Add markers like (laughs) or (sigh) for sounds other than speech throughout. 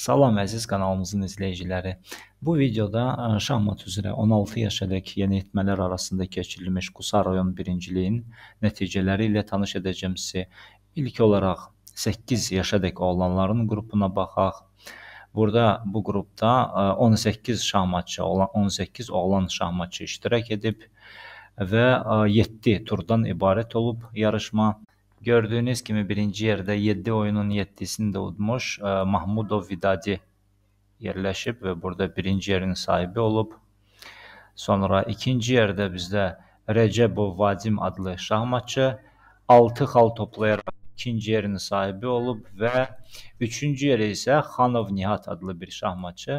Salam əziz kanalımızın izləyiciləri. Bu videoda e, şahmat üzrə 16 yaşadək yeniyetmələr arasında keçirilmiş Qusar rayon birinciliyin nəticələri ilə tanış edəcəm sizi. İlk olaraq 8 yaşadək oğlanların qrupuna baxaq. Burada bu qrupda 18 e, şahmatçı, 18 oğlan şahmatçı iştirak edib və 7 e, turdan ibarət olub yarışma. Gördüyünüz kimi birinci yerdə 7 oyunun 7-sini də udmuş e, Mahmudov Vidadi yerləşib və burada birinci yerin sahibi olub. Sonra ikinci yerdə bizdə Recebov Vadim adlı şahmatçı 6 xal toplayaraq ikinci yerin sahibi olub və üçüncü yerə isə Xanov Nihat adlı bir şahmatçı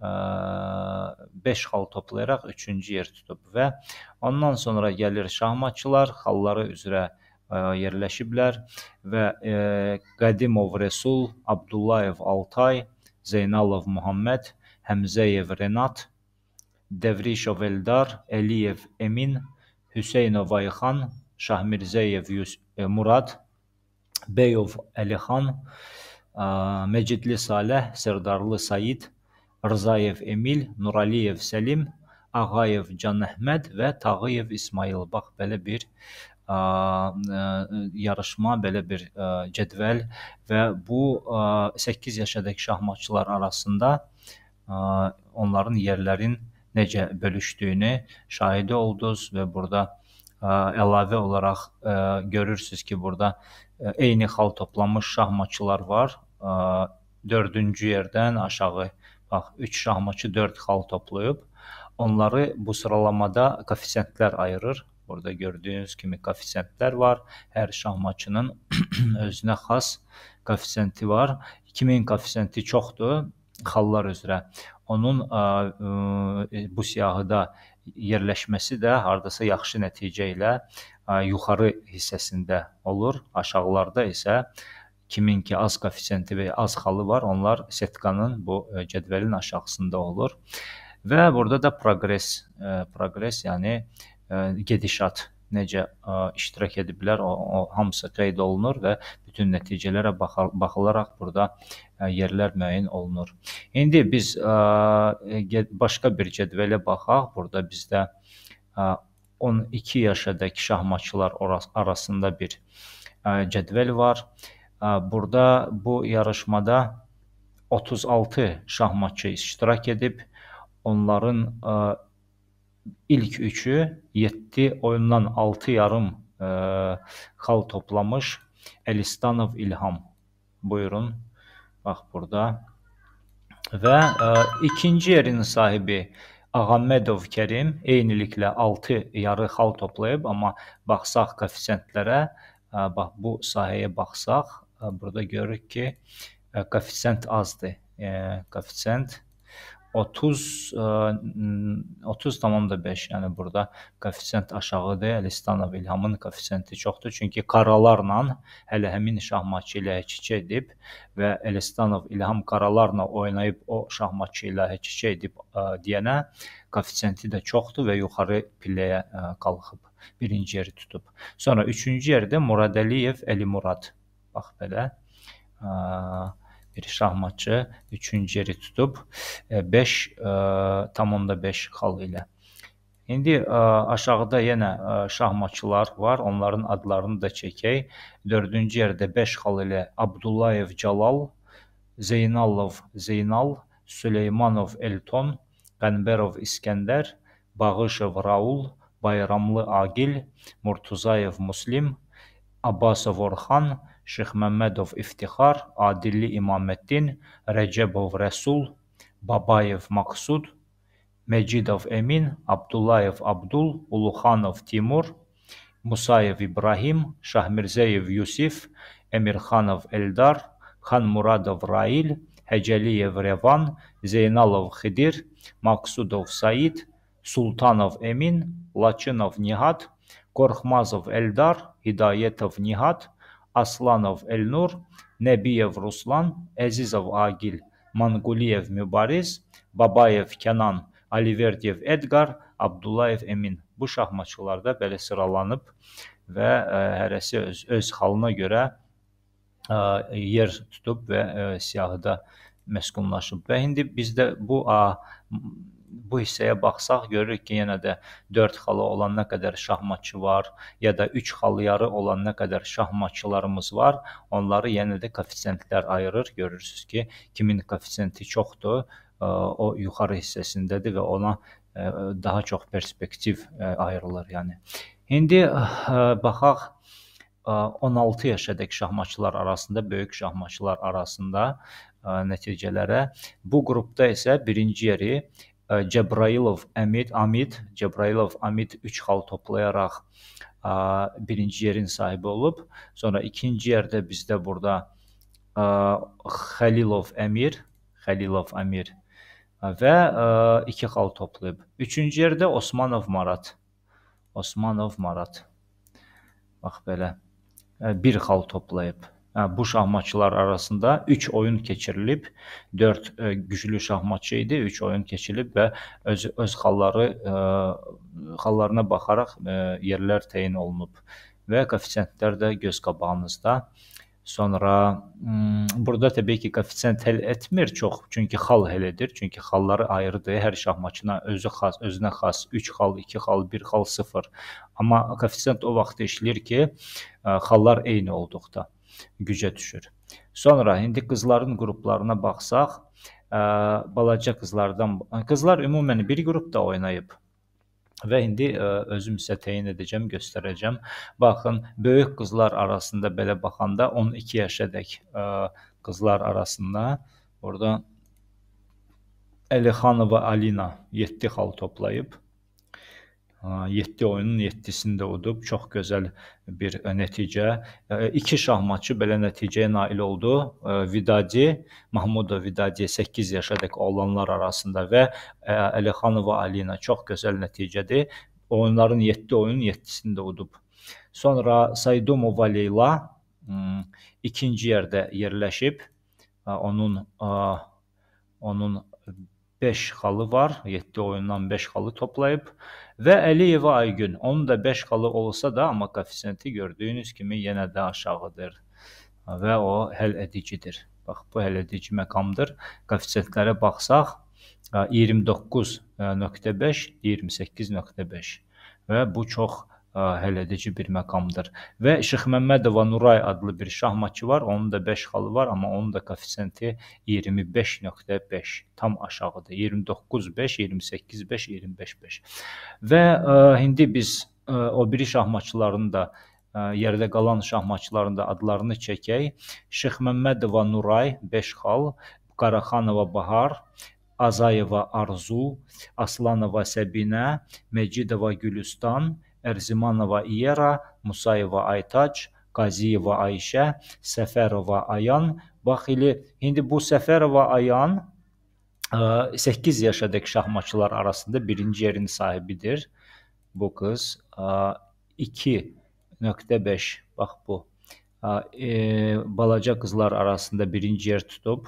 5 e, xal toplayaraq üçüncü yer tutub və ondan sonra gəlir şahmatçılar xalları üzrə E, yerləşiblər və e, Qədimov Resul, Abdullayev Altay, Zeynalov Muhammed, Həmzəyev Renat, Devrişov Eldar, Əliyev Emin, Hüseynov Ayxan, Şahmirzəyev e, Murad, Bəyov Əlixan, Məcidli Saleh, Sərdarlı Sayid, Rzayev Emil, Nuraliyev Səlim, Ağayev Can Əhməd və Tağıyev İsmail. Bax belə bir ə, ə, e, e, yarışma, belə bir ə, e, cədvəl və bu ə, 8 yaşadakı şahmatçılar arasında ə, onların yerlərin necə bölüşdüyünü şahidi olduz və burada ə, əlavə olaraq ə, görürsüz ki, burada ə, eyni xal toplanmış şahmatçılar var. Ə, 4-cü yerdən aşağı bax 3 şahmatçı 4 xal toplayıb. Onları bu sıralamada koeffisiyentlər ayırır Burada gördüyünüz kimi koeffisiyentlər var. Hər şahmatçının (clears throat) özünə xas koeffisiyenti var. 2000 koeffisiyenti çoxdur xallar üzrə. Onun ə, ə, e, bu siyahıda yerləşməsi də hardasa yaxşı nəticə ilə ə, yuxarı hissəsində olur. Aşağılarda isə kimin ki az koeffisiyenti və az xalı var, onlar setkanın bu e, cədvəlin aşağısında olur. Və burada da progress, e, progress yəni E, gedişat necə ə, e, iştirak edə bilər, o, o hamısı qeyd olunur və bütün nəticələrə baxar, baxılaraq burada ə, e, yerlər müəyyən olunur. İndi biz ə, başqa bir cədvələ baxaq. Burada bizdə ə, 12 yaşadakı şahmatçılar arasında bir ə, cədvəl var. Ə, burada bu yarışmada 36 şahmatçı iştirak edib. Onların ə, ilk üçü 7 oyundan 6 yarım e, xal toplamış Əlistanov İlham. Buyurun. Bax burada. Və e, ikinci yerin sahibi Ağamedov Kərim eyniliklə 6 yarı xal toplayıb, amma baxsaq koeffisiyentlərə, e, bax bu sahəyə baxsaq, e, burada görürük ki, e, koeffisiyent azdır. E, koeffisiyent 30 30,5 e, yəni burada koeffisient aşağıdır. Əlistanov İlhamın koeffisiyenti çoxdur çünki karalarla hələ həmin şahmatçı ilə həkicə edib və Əlistanov İlham karalarla oynayıb o şahmatçı ilə həkicə edib e, deyənə koeffisiyenti də çoxdur və yuxarı pilləyə e, qalxıb birinci yeri tutub. Sonra üçüncü yerdə Murad Əliyev Əli Murad. Bax belə. Ə, bir şahmatçı 3-cü yeri tutub 5.5 xal ilə. İndi ə, e, aşağıda yenə ə, e, şahmatçılar var. Onların adlarını da çəkək. 4-cü yerdə 5 xal ilə Abdullayev Cəlal, Zeynalov Zeynal, Süleymanov Elton, Qənbərov İskəndər, Bağışov Raul, Bayramlı Agil, Murtuzayev Muslim, Abbasov Orxan, Şeyxməmmədov İftixar, Adilli İmaməddin, Rəcəbov Rəsul, Babayev Maqsud, Məcidov Emin, Abdullayev Abdul, Uluxanov Timur, Musayev İbrahim, Şahmirzəyev Yusif, Əmirxanov Eldar, Xanmuradov Rail, Həcəliyev Revan, Zeynalov Xidir, Maqsudov Said, Sultanov Emin, Laçınov Nihat, Qorxmazov Eldar, Hidayətov Nihat, Aslanov Elnur, Nəbiyev Ruslan, Əzizov Agil, Manquliyev Mübariz, Babayev Kənan, Aliverdiyev Edqar, Abdullayev Emin. Bu şahmatçılarda belə sıralanıb və ə, hərəsi öz, öz halına görə ə, yer tutub və ə, siyahıda məskunlaşıb. Və indi bizdə bu a, bu hissəyə baxsaq görürük ki, yenə də 4 xalı olan nə qədər şahmatçı var, ya da 3 xalı yarı olan nə qədər şahmatçılarımız var. Onları yenə də koeffisiyentlər ayırır. Görürsüz ki, kimin koeffisiyenti çoxdur, e, o yuxarı hissəsindədir və ona e, daha çox perspektiv e, ayrılır, yəni. İndi baxaq 16 yaşadakı şahmatçılar arasında, böyük şahmatçılar arasında nəticələrə. Bu qrupda isə birinci yeri Cəbrayılov Əmid, Amid, Cəbrayılov Amid 3 xal toplayaraq birinci yerin sahibi olub. Sonra ikinci yerdə bizdə burada Xəlilov Əmir, Xəlilov Əmir və 2 xal toplayıb. Üçüncü yerdə Osmanov Marat. Osmanov Marat. Bax belə. 1 e, xal toplayıb bu şahmatçılar arasında 3 oyun keçirilib, 4 güclü şahmatçı idi, 3 oyun keçirilib və öz öz xalları xallarına baxaraq yerlər təyin olunub və koeffisiyentlər də göz qabağınızda. Sonra burada təbii ki, koeffisiyent həll etmir çox, çünki xal həll edir. Çünki xalları ayırdı. Hər şahmatçına özü xas, özünə xas 3 xal, 2 xal, 1 xal, 0. Amma koeffisiyent o vaxt işləyir ki, xallar eyni olduqda gücə düşür. Sonra indi qızların qruplarına baxsaq, ə, balaca qızlardan qızlar ümumən bir qrupda oynayıb. Və indi ə, özüm sizə təyin edəcəm, göstərəcəm. Baxın, böyük qızlar arasında belə baxanda 12 yaşadək ə, qızlar arasında orada Əlixanova Alina 7 xal toplayıb. 7 oyunun 7-sini də udub. Çox gözəl bir e, nəticə. E, iki şahmatçı belə nəticəyə nail oldu. E, Vidadi, Mahmudov Vidadi 8 yaşadək oğlanlar arasında və Əlixanova Alina çox gözəl nəticədir. Oyunların 7 oyunun 7-sini də udub. Sonra Saydumova Leyla hmm, ikinci yerdə yerləşib. Onun onun 5 xalı var. 7 oyundan 5 xalı toplayıb və Əliyeva Aygün onun da 5 xalı olsa da amma koeffisiyenti gördüyünüz kimi yenə də aşağıdır və o həll edicidir. Bax bu həll edici məqamdır. Koeffisiyentlərə baxsaq 29.5, 28.5 və bu çox həlledici bir məqamdır. Və Şeyx Məmmədova Nuray adlı bir şahmatçı var. Onun da 5 xalı var, amma onun da koeffisiyenti 25.5 tam aşağıdır. 29.5, 28.5, 25.5. Və ə, indi biz ə, o biri şahmatçıların da ə, yerdə qalan şahmatçıların da adlarını çəkək. Şeyx Məmmədova Nuray 5 xal, Qaraxanova Bahar, Azayeva Arzu, Aslanova Səbinə, Mecidova Gülüstan, Ərzimanova İyera, Musayeva Aytaç, Qaziyeva Ayşə, Səfərova Ayan. Bax elə indi bu Səfərova Ayan 8 e, yaşadakı şahmatçılar arasında birinci yerin sahibidir bu qız. 2.5 e, bax bu. E, e, balaca qızlar arasında birinci yer tutub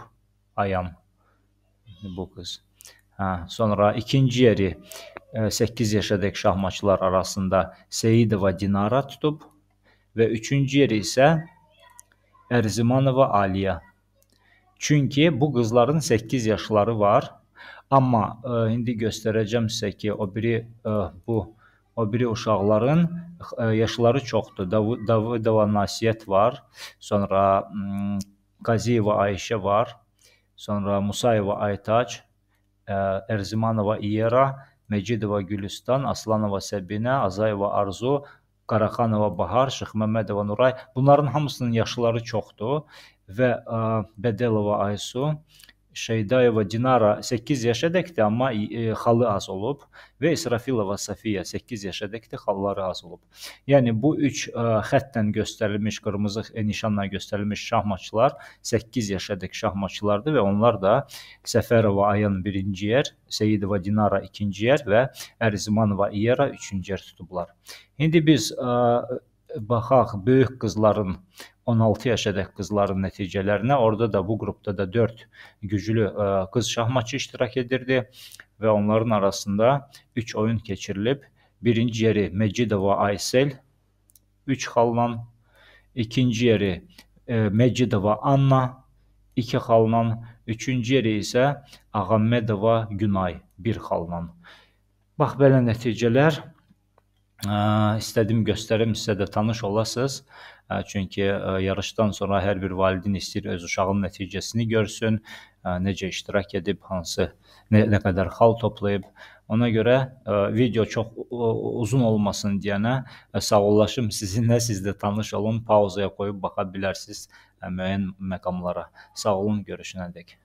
Ayan bu qız. Hə, sonra ikinci yeri 8 yaşadək şahmatçılar arasında Seyidova Dinara tutub və üçüncü yeri isə Ərzimanova Aliya. Çünki bu qızların 8 yaşları var. Amma ə, indi göstərəcəm sizə ki, o biri ə, bu o biri uşaqların ə, yaşları çoxdur. Dav Davudova Nasiyyət var, sonra ə, Qaziyeva Ayşə var, sonra Musayeva Aytaç, ə, Ərzimanova İyera Məcidova Gülüstan, Aslanova Səbinə, Azayeva Arzu, Qaraxanova Bahar, Şıxməmmədova Nuray. Bunların hamısının yaşları çoxdur və ə, Bədəlova Aysu Şeydayeva Dinara 8 yaşədəkdir, amma e, xalı az olub və İsrafilova Safiya 8 yaşədəkdir, xalları az olub. Yəni bu 3 e, xəttlə göstərilmiş qırmızı nişanla göstərilmiş şahmatçılar 8 yaşədək şahmatçılardır və onlar da Səfərova Ayan 1-ci yer, Seyidova Dinara 2-ci yer və Ərzimanova İyara 3-cü yer tutublar. İndi biz ə, e, baxaq böyük qızların 16 yaşadək qızların nəticələrinə. Orada da bu qrupda da 4 güclü e, qız şahmatçı iştirak edirdi və onların arasında 3 oyun keçirilib. Birinci yeri Mecidova Aysel 3 xalla, ikinci yeri e, Mecidova Anna 2 xalla, üçüncü yeri isə Ağammedova Günay 1 xalla. Bax belə nəticələr ə, istədim göstərim sizə də tanış olasınız. Ə, çünki ə, yarışdan sonra hər bir valideyn istəyir öz uşağının nəticəsini görsün, ə, necə iştirak edib, hansı nə, nə qədər xal toplayıb. Ona görə ə, video çox ə, uzun olmasın deyənə ə, sağollaşım (laughs) sizinlə, siz də tanış olun, pauzaya qoyub baxa bilərsiniz ə, müəyyən məqamlara. Sağ olun, görüşənədək.